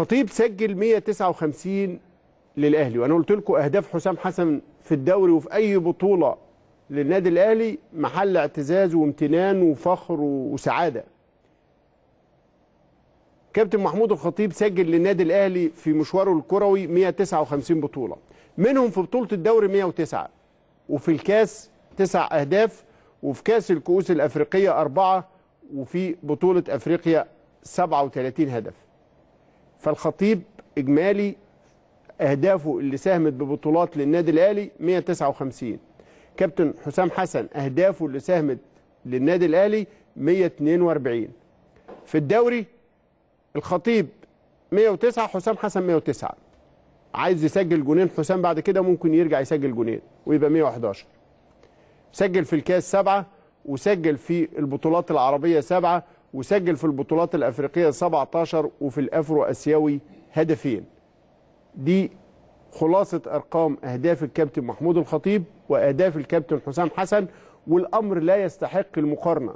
خطيب سجل 159 للاهلي وانا قلت لكم اهداف حسام حسن في الدوري وفي اي بطوله للنادي الاهلي محل اعتزاز وامتنان وفخر وسعاده كابتن محمود الخطيب سجل للنادي الاهلي في مشواره الكروي 159 بطوله منهم في بطوله الدوري 109 وفي الكاس تسع اهداف وفي كاس الكؤوس الافريقيه اربعه وفي بطوله افريقيا 37 هدف فالخطيب إجمالي أهدافه اللي ساهمت ببطولات للنادي الأهلي 159 كابتن حسام حسن أهدافه اللي ساهمت للنادي الأهلي 142 في الدوري الخطيب 109 حسام حسن 109 عايز يسجل جونين حسام بعد كده ممكن يرجع يسجل جونين ويبقى 111 سجل في الكاس سبعة وسجل في البطولات العربية سبعة وسجل في البطولات الافريقيه 17 وفي الافرو اسيوي هدفين دي خلاصه ارقام اهداف الكابتن محمود الخطيب واهداف الكابتن حسام حسن والامر لا يستحق المقارنه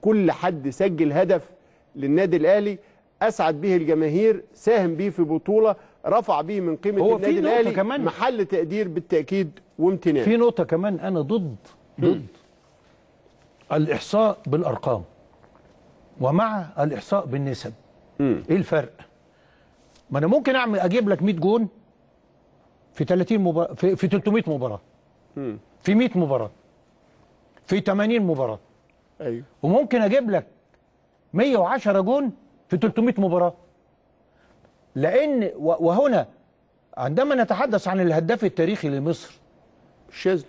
كل حد سجل هدف للنادي الاهلي اسعد به الجماهير ساهم به في بطوله رفع به من قيمه هو النادي الاهلي كمان محل تقدير بالتاكيد وامتنان في نقطه كمان انا ضد ضد الاحصاء بالارقام ومع الاحصاء بالنسب مم. ايه الفرق ما انا ممكن اعمل اجيب لك 100 جون في 30 مباراه في, في 300 مباراه مم. في 100 مباراه في 80 مباراه ايوه وممكن اجيب لك 110 جون في 300 مباراه لان وهنا عندما نتحدث عن الهداف التاريخي لمصر شاذلي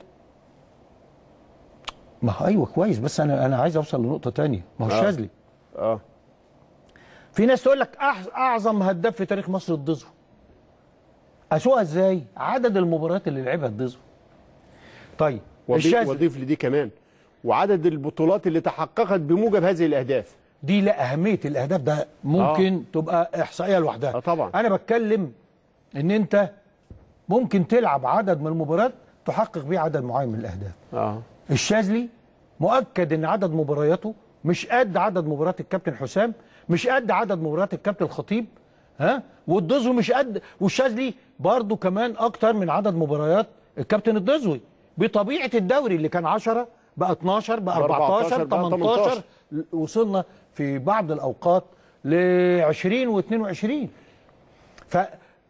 ما ايوه كويس بس انا انا عايز اوصل لنقطه ثانيه ما هو آه. شاذلي اه في ناس تقول لك اعظم هداف في تاريخ مصر الدزو اسوقها ازاي عدد المباريات اللي لعبها الدزو طيب وضيف لدي كمان وعدد البطولات اللي تحققت بموجب هذه الاهداف دي لا اهميه الاهداف ده ممكن آه. تبقى احصائيه لوحدها آه طبعا انا بتكلم ان انت ممكن تلعب عدد من المباريات تحقق بيه عدد معين من الاهداف اه الشاذلي مؤكد ان عدد مبارياته مش قد عدد مباريات الكابتن حسام مش قد عدد مباريات الكابتن الخطيب ها والدزوي مش قد والشاذلي برضه كمان اكتر من عدد مباريات الكابتن الدزوي بطبيعه الدوري اللي كان 10 بقى 12 بقى 14 18 وصلنا في بعض الاوقات ل 20 و22 ف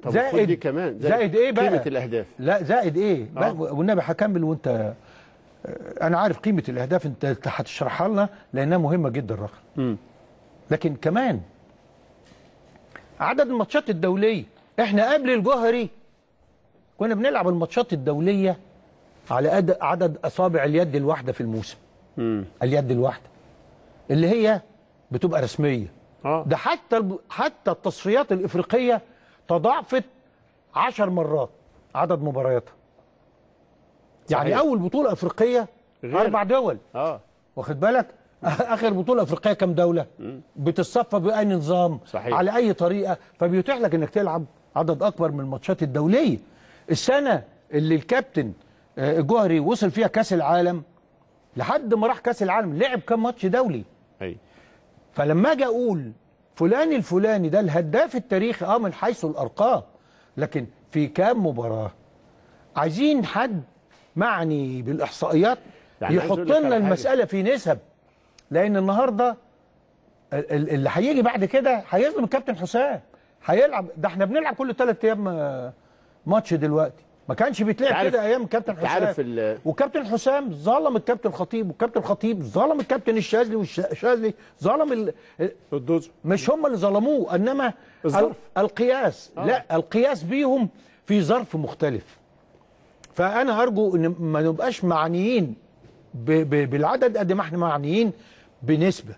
زائد كمان زائد, زائد ايه بقى قيمه الاهداف لا زائد ايه آه. والنبي هكمل وانت انا عارف قيمه الاهداف انت هتشرحها لنا لانها مهمه جدا رقم لكن كمان عدد الماتشات الدوليه احنا قبل الجوهري كنا بنلعب الماتشات الدوليه على عدد اصابع اليد الواحده في الموسم مم. اليد الواحده اللي هي بتبقى رسميه آه. ده حتى الب... حتى التصفيات الافريقيه تضاعفت 10 مرات عدد مبارياتها يعني صحيح. اول بطوله افريقيه غير. اربع دول اه واخد بالك اخر بطوله افريقيه كام دوله بتتصفى باي نظام صحيح. على اي طريقه فبيتيح لك انك تلعب عدد اكبر من الماتشات الدوليه السنه اللي الكابتن آه، جوهري وصل فيها كاس العالم لحد ما راح كاس العالم لعب كام ماتش دولي أي. فلما اجي اقول فلان الفلاني ده الهداف التاريخي اه من حيث الارقام لكن في كام مباراه عايزين حد معني بالاحصائيات يعني يحط لنا المساله في نسب لان النهارده اللي هيجي بعد كده هيظلم الكابتن حسام هيلعب ده احنا بنلعب كل ثلاث ايام آه، ماتش دلوقتي ما كانش بيتلعب كده ايام الكابتن حسام وكابتن حسام ظلم الكابتن خطيب والكابتن خطيب ظلم الكابتن الشاذلي والشاذلي ظلم ال... مش هم اللي ظلموه انما الظرف القياس آه. لا القياس بيهم في ظرف مختلف فانا هرجو ان ما نبقاش معنيين بالعدد قد ما احنا معنيين بنسبه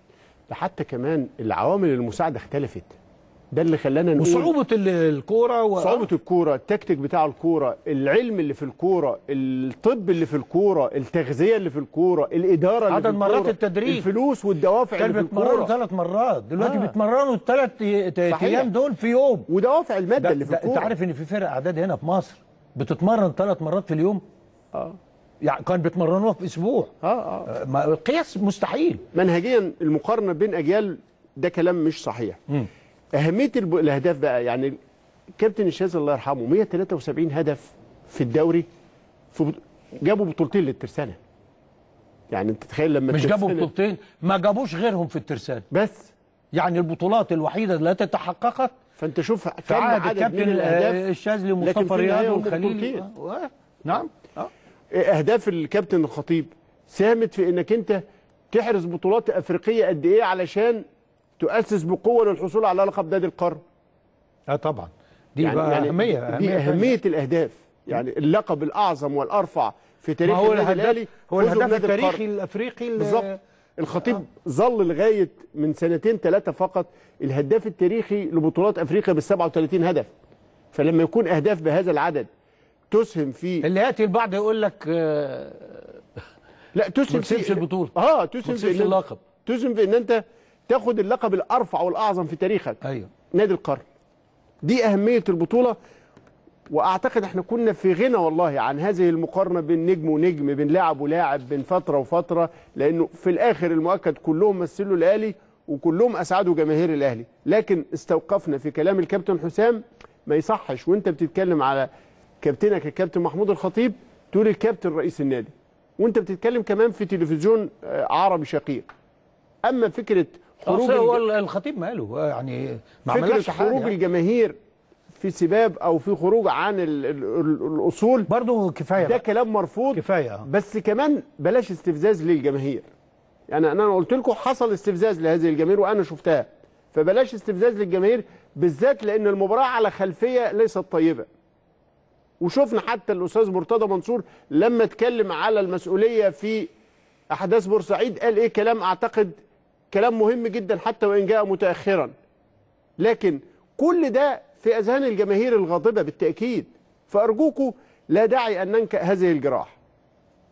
ده حتى كمان العوامل المساعده اختلفت ده اللي خلانا نقول وصعوبه الكوره و... صعوبه الكوره التكتيك بتاع الكوره العلم اللي في الكوره الطب اللي في الكوره التغذيه اللي في الكوره الاداره اللي عدد في الكورة، مرات التدريب الفلوس والدوافع اللي في الكوره ثلاث مرات دلوقتي آه. بيتمرنوا الثلاث ايام دول في يوم ودوافع الماده اللي في الكوره انت عارف ان في فرق اعداد هنا في مصر بتتمرن ثلاث مرات في اليوم اه يعني كان بيتمرنوها في اسبوع آه،, اه اه ما القياس مستحيل منهجيا المقارنه بين اجيال ده كلام مش صحيح مم. اهميه الب... الاهداف بقى يعني كابتن الشاذلي الله يرحمه 173 هدف في الدوري في جابوا بطولتين للترسانه يعني انت تخيل لما مش جابوا بطولتين ما جابوش غيرهم في الترسانه بس يعني البطولات الوحيده التي تحققت فانت شوف كم عدد من الاهداف آه، الشاذلي ومصطفى رياض والخليل آه، آه، نعم أه. اهداف الكابتن الخطيب ساهمت في انك انت تحرز بطولات افريقيه قد ايه علشان تؤسس بقوه للحصول على لقب نادي القرن اه طبعا دي يعني بقى يعني اهميه اهميه, دي أهمية الاهداف يعني اللقب الاعظم والارفع في تاريخ النادي الاهلي هو الهدف التاريخي الافريقي بالظبط الخطيب ظل لغايه من سنتين ثلاثه فقط الهداف التاريخي لبطولات افريقيا بال 37 هدف فلما يكون اهداف بهذا العدد تسهم في اللي ياتي البعض يقول لك آه لا تسهم في البطوله اه تسهم في اللقب تسهم في ان انت تاخد اللقب الارفع والاعظم في تاريخك ايوه نادي القرن دي اهميه البطوله واعتقد احنا كنا في غنى والله عن هذه المقارنه بين نجم ونجم بين لاعب ولاعب بين فتره وفتره لانه في الاخر المؤكد كلهم مثلوا الاهلي وكلهم اسعدوا جماهير الاهلي لكن استوقفنا في كلام الكابتن حسام ما يصحش وانت بتتكلم على كابتنك الكابتن محمود الخطيب تقول الكابتن رئيس النادي وانت بتتكلم كمان في تلفزيون آه، عربي شقيق اما فكره خروج هو الخطيب ماله يعني ما فكره خروج الجماهير في سباب او في خروج عن الـ الـ الـ الاصول برضه كفايه ده كلام مرفوض كفايه بس كمان بلاش استفزاز للجماهير يعني انا قلت لكم حصل استفزاز لهذه الجماهير وانا شفتها فبلاش استفزاز للجماهير بالذات لان المباراه على خلفيه ليست طيبه وشفنا حتى الاستاذ مرتضى منصور لما اتكلم على المسؤوليه في احداث بورسعيد قال ايه كلام اعتقد كلام مهم جدا حتى وان جاء متاخرا لكن كل ده في أذهان الجماهير الغاضبة بالتأكيد فأرجوكم لا داعي أن ننكأ هذه الجراح